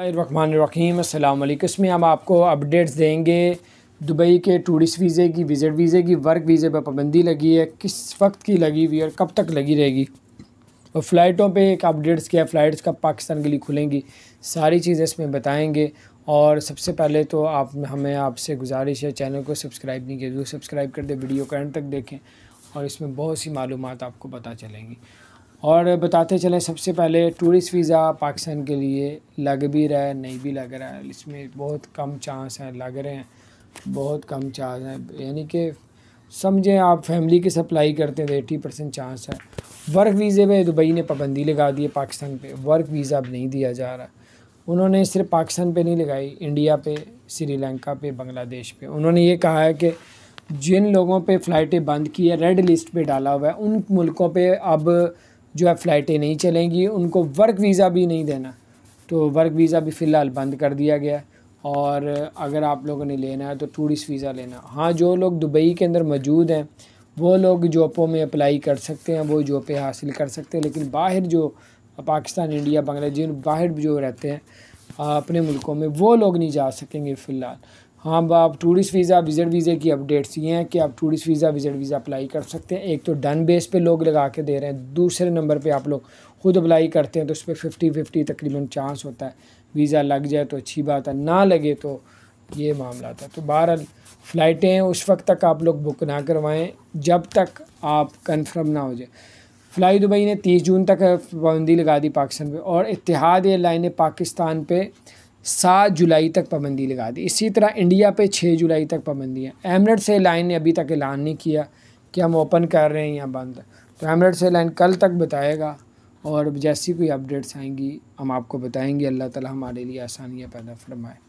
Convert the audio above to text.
रहीम अस्सलाम वालेकुम इसमें हम आपको अपडेट्स देंगे दुबई के टूरिस्ट वीज़े की विज़िट वीज़े की वर्क वीज़े पर पाबंदी लगी है किस वक्त की लगी हुई और कब तक लगी रहेगी और फ़्लाइटों पे एक अपडेट्स क्या फ़्लाइट्स कब पाकिस्तान के लिए खुलेंगी सारी चीज़ें इसमें बताएंगे और सबसे पहले तो आप हमें आपसे गुजारिश है चैनल को सब्सक्राइब नहीं किया तो सब्सक्राइब कर दें वीडियो को एंड तक देखें और इसमें बहुत सी मालूम आपको पता चलेंगी और बताते चलें सबसे पहले टूरिस्ट वीज़ा पाकिस्तान के लिए लग भी रहा है नहीं भी लग रहा है इसमें बहुत कम चांस हैं लग रहे हैं बहुत कम चांस हैं यानी कि समझें आप फैमिली के सप्लाई करते हैं तो परसेंट चांस है वर्क वीज़े पे दुबई ने पाबंदी लगा दी है पाकिस्तान पे वर्क वीज़ा अब नहीं दिया जा रहा उन्होंने सिर्फ पाकिस्तान पे नहीं लगाई इंडिया पे श्रीलंका पे बांग्लादेश पे उन्होंने ये कहा है कि जिन लोगों पे फ़्लाइटें बंद की है रेड लिस्ट पे डाला हुआ है उन मुल्कों पर अब जो है फ़्लाइटें नहीं चलेंगी उनको वर्क वीज़ा भी नहीं देना तो वर्क वीज़ा भी फ़िलहाल बंद कर दिया गया और अगर आप लोगों ने लेना है तो टूरिस्ट वीज़ा लेना हाँ जो लोग दुबई के अंदर मौजूद हैं वो लोग जॉबों में अप्लाई कर सकते हैं वो जॉबें हासिल कर सकते हैं लेकिन बाहर जो पाकिस्तान इंडिया बांग्लादेश बाहर जो रहते हैं अपने मुल्कों में वो लोग नहीं जा सकेंगे फ़िलहाल हाँ आप टूरिस्ट वीज़ा विज़िट वीज़े की अपडेट्स ये हैं कि आप tourist visa visit visa apply कर सकते हैं एक तो डन बेस पे लोग लगा के दे रहे हैं दूसरे नंबर पे आप लोग ख़ुद अप्लाई करते हैं तो उस पर फिफ्टी फिफ्टी तकरीबन चांस होता है वीज़ा लग जाए तो अच्छी बात है ना लगे तो ये मामला था तो बहरहाल फ़्लाइटें उस वक्त तक आप लोग बुक ना करवाएँ जब तक आप कन्फर्म ना हो जाए फ़्लाई दुबई ने तीस जून तक पाबंदी लगा दी पाकिस्तान पर और इतिहाद एयरलाइन ने पाकिस्तान पर सात जुलाई तक पाबंदी लगा दी इसी तरह इंडिया पे छः जुलाई तक पाबंदी है एमरेट से लाइन ने अभी तक ऐलान नहीं किया कि हम ओपन कर रहे हैं या बंद तो एमरेट से लाइन कल तक बताएगा और जैसी कोई अपडेट्स आएंगी हम आपको बताएंगे अल्लाह ताला हमारे लिए आसानियाँ पैदा फरमाए